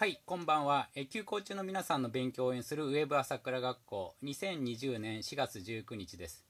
はい、こんばんは。休校中の皆さんの勉強を応援するウェブ朝倉学校2020年4月19日です。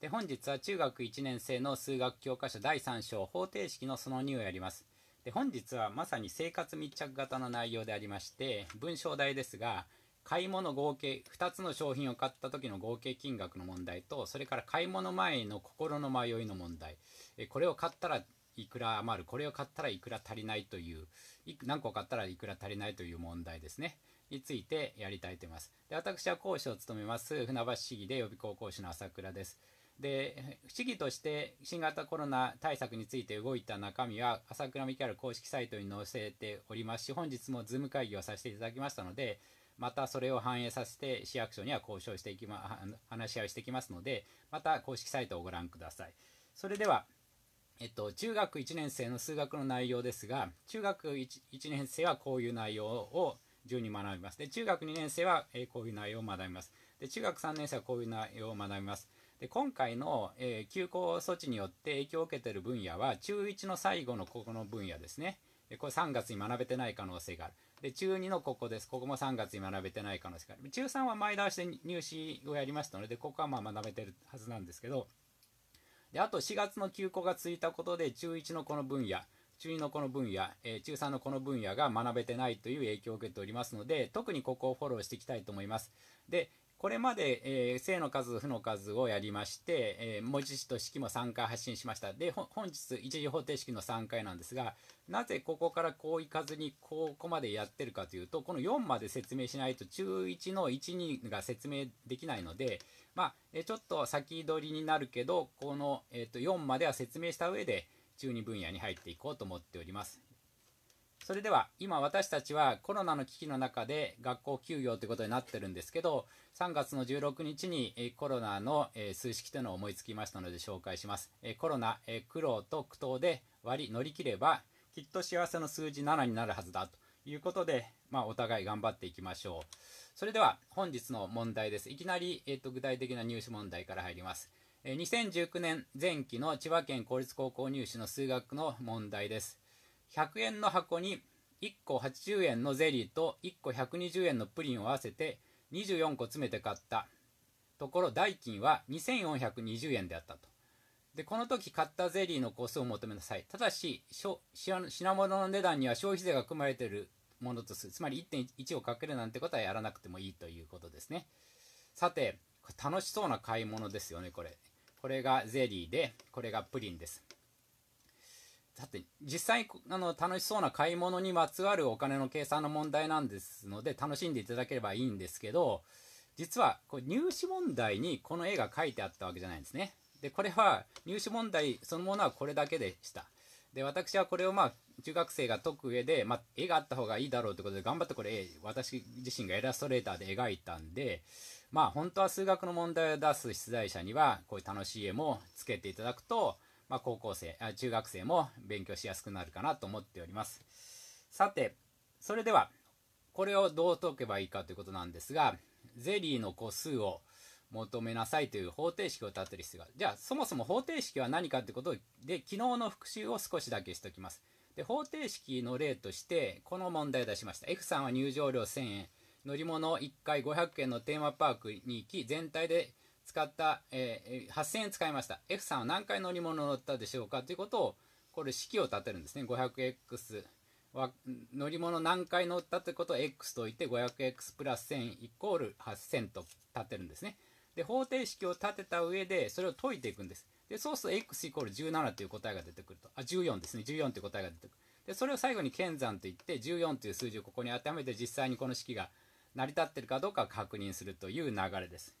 で、本日は中学1年生の数学教科書第3章方程式のその2をやります。で、本日はまさに生活密着型の内容でありまして、文章題ですが、買い物合計2つの商品を買った時の合計金額の問題とそれから買い物前の心の迷いの問題これを買ったらいくら余るこれを買ったらいくら足りないという何個買ったらいくら足りないという問題ですねについてやりたいと思いますで私は講師を務めます船橋市議で予備校講師の朝倉ですで市議として新型コロナ対策について動いた中身は朝倉未来ある公式サイトに載せておりますし本日もズーム会議をさせていただきましたのでまたそれを反映させて市役所には交渉していきま話し合いをしてきますのでまた公式サイトをご覧くださいそれではえっと、中学1年生の数学の内容ですが中学 1, 1年生はこういう内容を順に学びますで中学2年生は、えこういう内容を学びますで中学3年生はこういう内容を学びますで今回の、えー、休校措置によって影響を受けている分野は中1の最後のここの分野ですねでこれ3月に学べてない可能性があるで中2のここですここも3月に学べてない可能性がある中3は前倒しで入試をやりましたのでここはまあ学べてるはずなんですけどであと4月の休校が続いたことで中1のこの分野中2のこの分野、えー、中3のこの分野が学べてないという影響を受けておりますので特にここをフォローしていきたいと思いますで、これまで、えー、正の数、負の数をやりまして、えー、文字と式も3回発信しました。で、本日、一次方程式の3回なんですが、なぜここからこういかずに、ここまでやってるかというと、この4まで説明しないと、中1の1、2が説明できないので、まあ、えー、ちょっと先取りになるけど、この、えーと4までは説明した上で、中2分野に入っていこうと思っております。それでは今私たちはコロナの危機の中で学校休業ということになってるんですけど3月の16日にコロナの数式というのを思いつきましたので紹介しますコロナ苦労と苦闘で割り乗り切ればきっと幸せの数字7になるはずだということで、まあ、お互い頑張っていきましょうそれでは本日の問題ですいきなり、えっと具体的な入試問題から入ります2019年前期の千葉県公立高校入試の数学の問題です100円の箱に1個80円のゼリーと1個120円のプリンを合わせて24個詰めて買ったところ代金は2420円であったとでこの時買ったゼリーの個数を求めなさいただし品物の値段には消費税が含まれているものとするつまり1.1をかけるなんてことはやらなくてもいいということですねさて楽しそうな買い物ですよねこれこれがゼリーでこれがプリンですって、実際、あの、楽しそうな買い物にまつわるお金の計算の問題なんですので、楽しんでいただければいいんですけど、実は、これ入試問題にこの絵が書いてあったわけじゃないんですね。で、これは、入試問題そのものはこれだけでした。で、私はこれをまあ、中学生が解く上で、まあ、絵があった方がいいだろうということで、頑張ってこれ、私自身がイラストレーターで描いたんで、まあ、本当は数学の問題を出す出題者には、こういう楽しい絵もつけていただくと、まあ、高校生あ中学生も勉強しやすくなるかなと思っておりますさてそれではこれをどう解けばいいかということなんですがゼリーの個数を求めなさいという方程式を立てる必要があるじゃあそもそも方程式は何かということで昨日の復習を少しだけしておきますで方程式の例としてこの問題を出しました F さんは入場料1000円乗り物1回500円のテーマパークに行き全体で使った、えー、8000円使いました F さんは何回乗り物乗ったでしょうかということをこれ式を立てるんですね 500x は乗り物何回乗ったということを x といって 500x プラス1000イコール8000と立てるんですねで方程式を立てた上でそれを解いていくんですでそうすると x イコール17という答えが出てくるとあ14ですね14という答えが出てくるでそれを最後に検算といって14という数字をここに当てはめて実際にこの式が成り立ってるかどうか確認するという流れです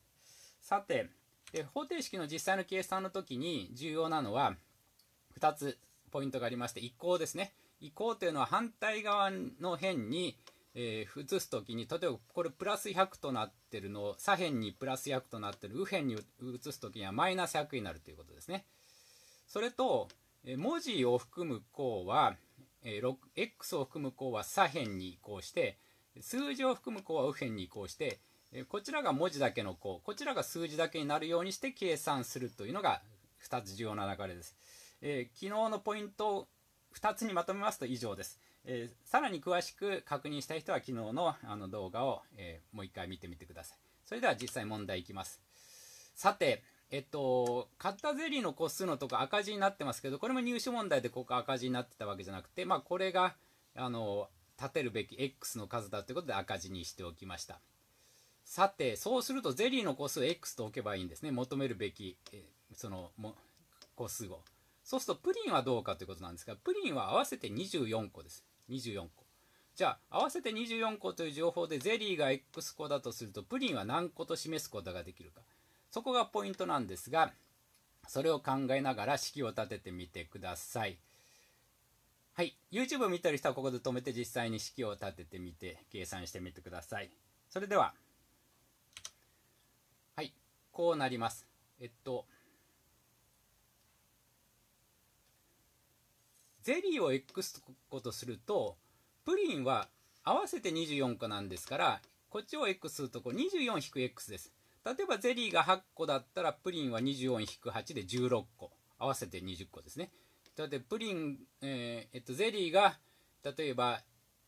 さて方程式の実際の計算の時に重要なのは2つポイントがありまして移項ですね移項というのは反対側の辺に、えー、移す時に例えばこれプラス100となってるのを左辺にプラス100となってる右辺に移す時にはマイナス100になるということですねそれと、え文字を含む項は、えー、X を含む項は左辺に移行して数字を含む項は右辺に移行してえこちらが文字だけの項こちらが数字だけになるようにして計算するというのが2つ重要な流れです、えー、昨日のポイントを2つにまとめますと以上です、えー、さらに詳しく確認したい人は昨日のあの動画を、えー、もう一回見てみてくださいそれでは実際問題いきますさてえっと、買ったゼリーの個数のとこ赤字になってますけど、これも入手問題でここ赤字になってたわけじゃなくて、まあ、これが、あの、立てるべき X の数だということで赤字にしておきました。さてそうするとゼリーの個数 X と置けばいいんですね求めるべき、えそのも個数をそうするとプリンはどうかということなんですがプリンは合わせて24個です24個じゃあ合わせて24個という情報でゼリーが X 個だとするとプリンは何個と示すことができるかそこがポイントなんですがそれを考えながら式を立ててみてくださいはい YouTube 見たりしたここで止めて実際に式を立ててみて計算してみてくださいそれではこうなります。えっと、ゼリーを X ことすると、プリンは合わせて24個なんですから、こっちを X するとこう 24-X です。例えばゼリーが8個だったら、プリンは24-8で16個。合わせて20個ですね。だってプリン、えー、えっと、ゼリーが、例えば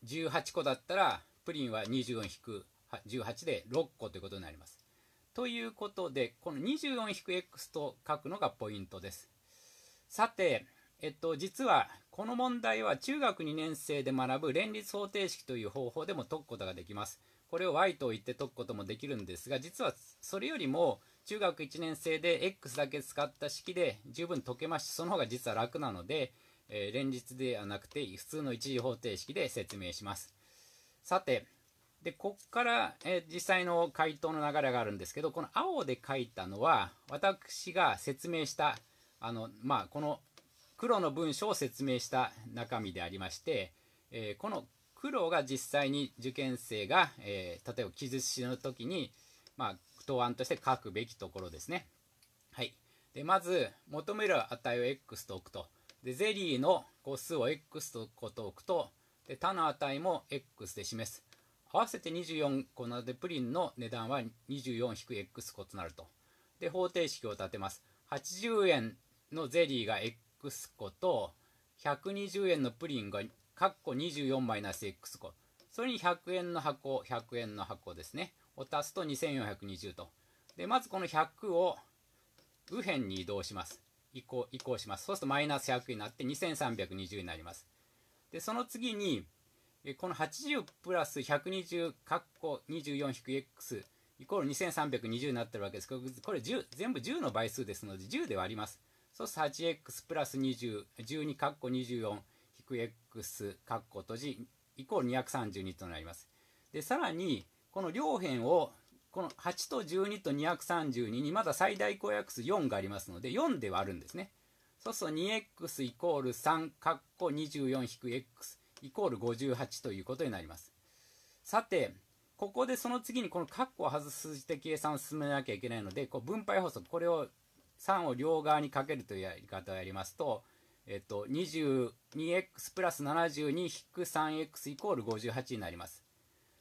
18個だったら、プリンは24-18で6個ということになります。ということで、この 24-x と書くのがポイントです。さて、えっと、実はこの問題は中学2年生で学ぶ連立方程式という方法でも解くことができます。これを y と言って解くこともできるんですが、実はそれよりも中学1年生で x だけ使った式で十分解けますし、その方が実は楽なので、えー、連立ではなくて普通の一次方程式で説明します。さて、でこっから、えー、実際の回答の流れがあるんですけどこの青で書いたのは私が説明したあの、まあ、この黒の文章を説明した中身でありまして、えー、この黒が実際に受験生が、えー、例えば記述しの時に、まあ、答案として書くべきところですね。はい、でまず求める値を x と置くとでゼリーの個数を x と置くとで他の値も x で示す合わせて24個なのでプリンの値段は 24-x 個となるとで方程式を立てます80円のゼリーが x 個と120円のプリンが括弧 24-x 個それに100円の箱100円の箱ですねを足すと2420とでまずこの100を右辺に移動します移行移行しますそうするとマイナス100になって2320になりますでその次にこの80プラス120かっこ 24-x イコール2320になってるわけですけどこれ10全部10の倍数ですので10ではありますそうすると 8x プラス2012かっこ 24-x かっこ閉じイコール232となりますでさらにこの両辺をこの8と12と232にまだ最大公約数4がありますので4ではあるんですねそうすると 2x イコール3かっこ 24-x イコール58ということになります。さて、ここでその次にこのカッコを外す数字で計算を進めなきゃいけないので、こう分配法則、これを3を両側にかけるというやり方をやりますと、えっと、22x プラス72引く 3x イコール58になります。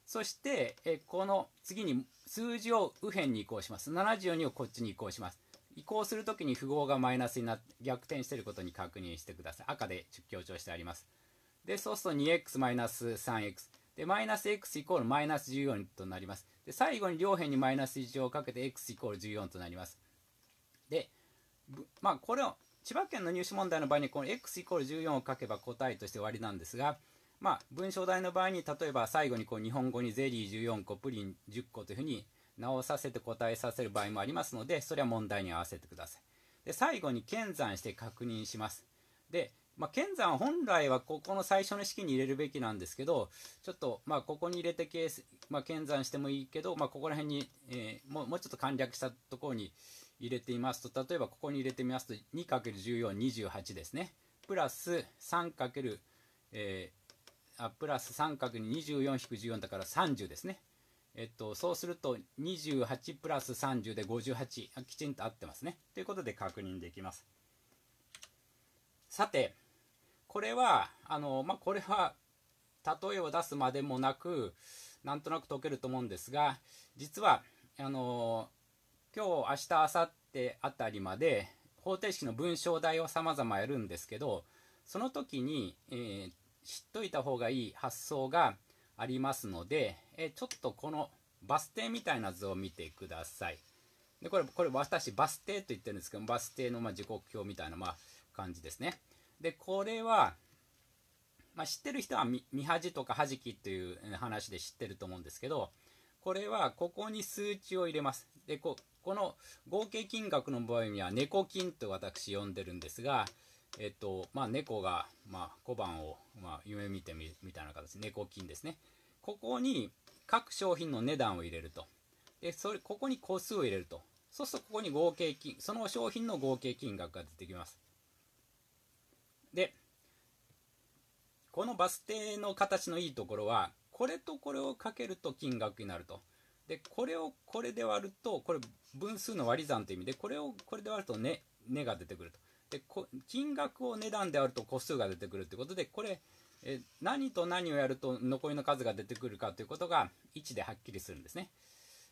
そして、えこの次に数字を右辺に移行します。72をこっちに移行します。移行するときに符号がマイナスになって逆転していることに確認してください。赤で強調してあります。で、そうすると 2x-3x。で、マイナス x イコールマイナス14となります。で、最後に両辺にマイナス1をかけて x イコール14となります。で、まあ、これを、千葉県の入試問題の場合に、この x イコール14を書けば答えとして終わりなんですが、まあ、文章題の場合に、例えば最後にこう日本語にゼリー14個、プリン10個というふうに直させて答えさせる場合もありますので、それは問題に合わせてください。で、最後に検算して確認します。で、まあ、剣山本来はここの最初の式に入れるべきなんですけど、ちょっと、まあ、ここに入れてケーまあ、剣山してもいいけど、まあ、ここら辺に、えー、もう、もうちょっと簡略したところに入れてみますと、例えばここに入れてみますと、2×14、28ですね。プラス 3× えー、あ、プラス 3×24-14 だから30ですね。えっと、そうすると28プラス30で58あ、きちんと合ってますね。ということで確認できます。さて、これはあの、まあ、これは例えを出すまでもなくなんとなく解けると思うんですが実はあの今日明日明後日あたりまで方程式の文章題を様々やるんですけどその時に、えー、知っといた方がいい発想がありますので、えちょっとこのバス停みたいな図を見てください。でこれこれ私バス停と言ってるんですけどバス停のま時刻表みたいなまあ感じですね。でこれは、まあ、知ってる人はみ「みはじ」とか「はじき」という話で知ってると思うんですけどこれはここに数値を入れますでここの合計金額の場合には「猫金」と私呼んでるんですが、えっとまあ、猫が、まあ、小判を、まあ、夢見てみみたいな形猫金ですねここに各商品の値段を入れるとでそれここに個数を入れるとそうするとここに合計金その商品の合計金額が出てきますでこのバス停の形のいいところはこれとこれをかけると金額になるとでこれをこれで割るとこれ分数の割り算という意味でこれをこれで割ると値、ね、が出てくるとで金額を値段で割ると個数が出てくるということでこれえ何と何をやると残りの数が出てくるかということが1ではっきりするんですね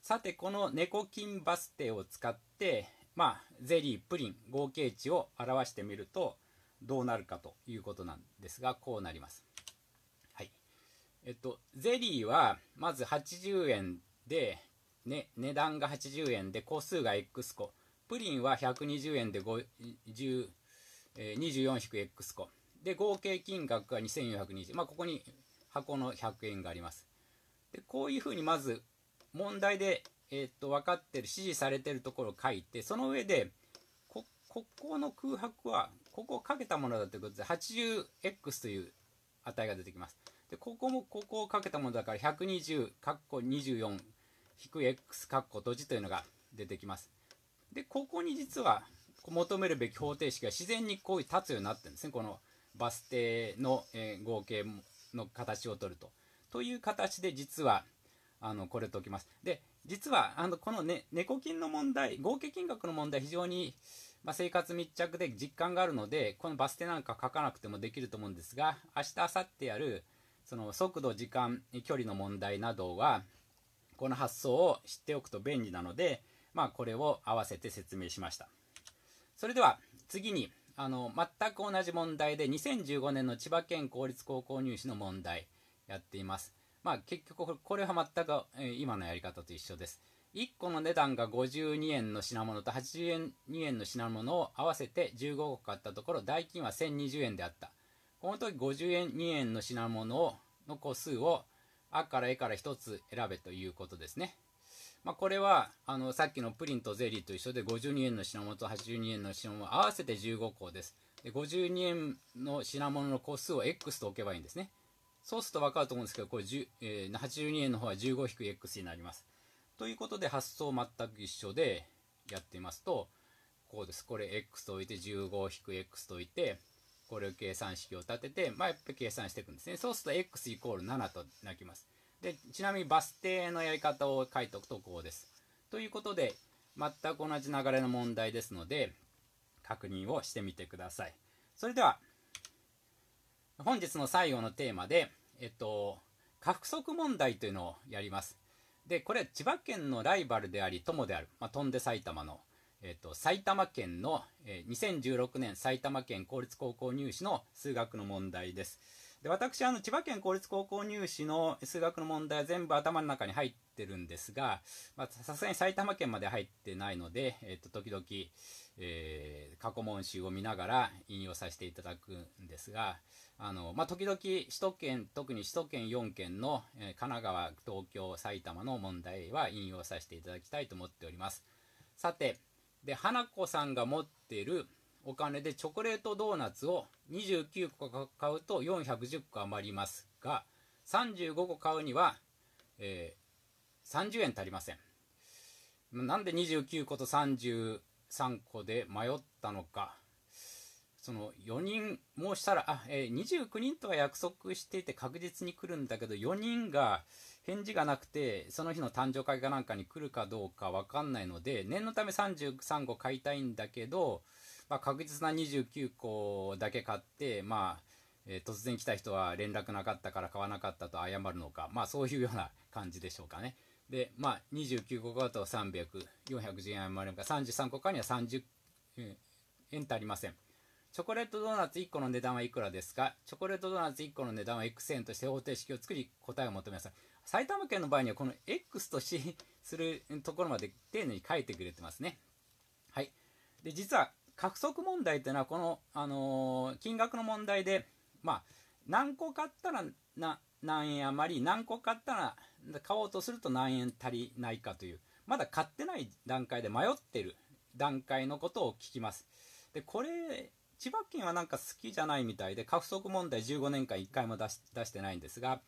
さてこの猫金バス停を使ってまあゼリープリン合計値を表してみるとどうなるかということなんですが、こうなります。はい。えっと、ゼリーは、まず80円で、ね、値段が80円で、個数が X 個。プリンは120円でえ 24-X 個。で、合計金額が2420。まあ、ここに箱の100円があります。で、こういうふうにまず、問題で、えっと、分かってる、指示されてるところを書いて、その上で、ここの空白はここをかけたものだということで 80x という値が出てきますでここもここをかけたものだから120かっこ24引く x かっこ閉じというのが出てきますでここに実は求めるべき方程式が自然にこう立つようになってるんですねこのバス停の、え合計の形を取ると。という形で実はあのこれ解きます。で実はあのこの、ね、猫金の問題合計金額の問題非常にまあ、生活密着で実感があるのでこのバス停なんか書かなくてもできると思うんですが明日明後日やるその速度時間距離の問題などはこの発想を知っておくと便利なので、まあ、これを合わせて説明しましたそれでは次にあの全く同じ問題で2015年の千葉県公立高校入試の問題やっていますまあ結局これは全く今のやり方と一緒です1個の値段が52円の品物と82円の品物を合わせて15個買ったところ代金は1020円であったこの時50円2円の品物をの個数をあからえから1つ選べということですね、まあ、これはあのさっきのプリンとゼリーと一緒で52円の品物と82円の品物を合わせて15個ですで52円の品物の個数を X と置けばいいんですねそうすると分かると思うんですけどこれ、えー、82円の方は 15-X になりますということで発想全く一緒でやってみますとこうですこれ x と置いて15引く x と置いてこれを計算式を立ててまあやっぱり計算していくんですねそうすると x イコール7となりますでちなみにバス停のやり方を書いておくとこうですということで全く同じ流れの問題ですので確認をしてみてくださいそれでは本日の最後のテーマでえっと過不足問題というのをやりますでこれ千葉県のライバルであり友である、まあ、飛んで埼玉の、えーと、埼玉県の、えー、2016年埼玉県公立高校入試の数学の問題ですで私あの千葉県公立高校入試の数学の問題は全部頭の中に入ってるんですがさすがに埼玉県まで入ってないので、えーと、と時々、えー、過去問集を見ながら引用させていただくんですがあのまあ、時々首都圏特に首都圏4県の、えー、神奈川東京埼玉の問題は引用させていただきたいと思っておりますさてで花子さんが持っているお金でチョコレートドーナツを29個買うと410個余りますが35個買うには、えー、30円足りませんなんで29個と33個で迷ったのかその4人もうしたらあ、えー、29人とは約束していて確実に来るんだけど4人が返事がなくてその日の誕生会かなんかに来るかどうか分かんないので念のため33個買いたいんだけど、まあ、確実な29個だけ買ってまあえー、突然来た人は連絡なかったから買わなかったと謝るのか、まあそういうような感じでしょうかね。で、まあ29個買うと300、410円余るのか、33個かには30、えー、円足りません。チョコレートドーナツ1個の値段はいくらですかチョコレートドーナツ1個の値段は X 円として方程式を作り答えを求めなさい。埼玉県の場合にはこの X としするところまで丁寧に書いてくれてますね。はい。で、実は、獲得問題というのはこの、あのー、金額の問題で、まあ、何個買ったらな何円余り、何個買ったら買おうとすると何円足りないかという、まだ買ってない段階で迷ってる段階のことを聞きます。で、これ千葉県はなんか好きじゃないみたいで過不足問題15年間1回も出し出してないんですが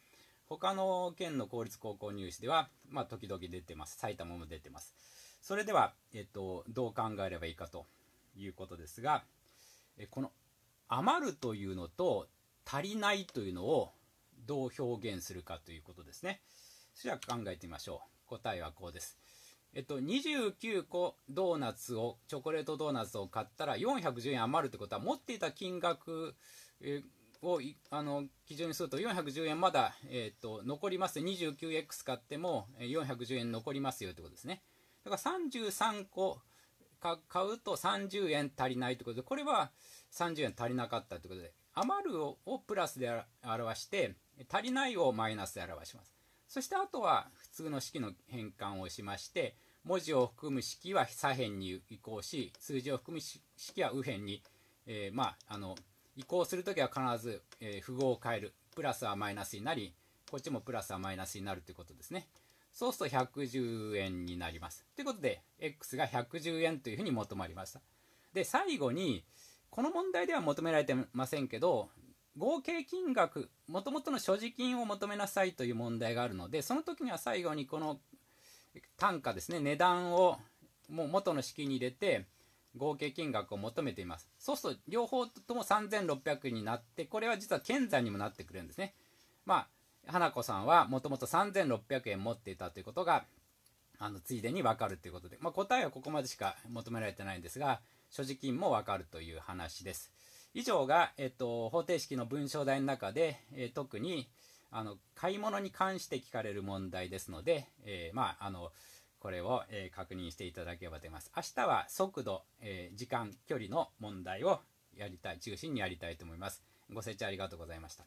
他の県の公立高校入試では、まあ、時々出てます埼玉も出てますそれでは、えっと、どう考えればいいかということですがえこの余るというのと足りないというのをどう表現するかということですねそれでは考えてみましょう答えはこうですえっと、29個ドーナツを、チョコレートドーナツを買ったら410円余るってことは、持っていた金額をあの基準にすると410円まだ、えっと、残ります。29X 買っても410円残りますよってことですね。だから33個買うと30円足りないってことで、これは30円足りなかったってことで、余るをプラスで表して、足りないをマイナスで表します。そしてあとは普通の式の変換をしまして、文字を含む式は左辺に移行し数字を含む式は右辺に、えー、まああの移行するときは必ず、えー、符号を変えるプラスはマイナスになりこっちもプラスはマイナスになるということですねそうすると110円になりますということで x が110円というふうに求まりましたで最後にこの問題では求められてませんけど合計金額もともとの所持金を求めなさいという問題があるのでその時には最後にこの単価ですね値段をもう元の式に入れて合計金額を求めていますそうすると両方とも3600円になってこれは実は現在にもなってくるんですねまあ花子さんはもともと3600円持っていたということがあのついでに分かるということで、まあ、答えはここまでしか求められてないんですが所持金も分かるという話です以上が、えっと、方程式の文章題の中で、えー、特に、あの買い物に関して聞かれる問題ですので、えー、まああのこれを、えー、確認していただければ出ます明日は速度、えー、時間距離の問題をやりたい中心にやりたいと思いますご清聴ありがとうございました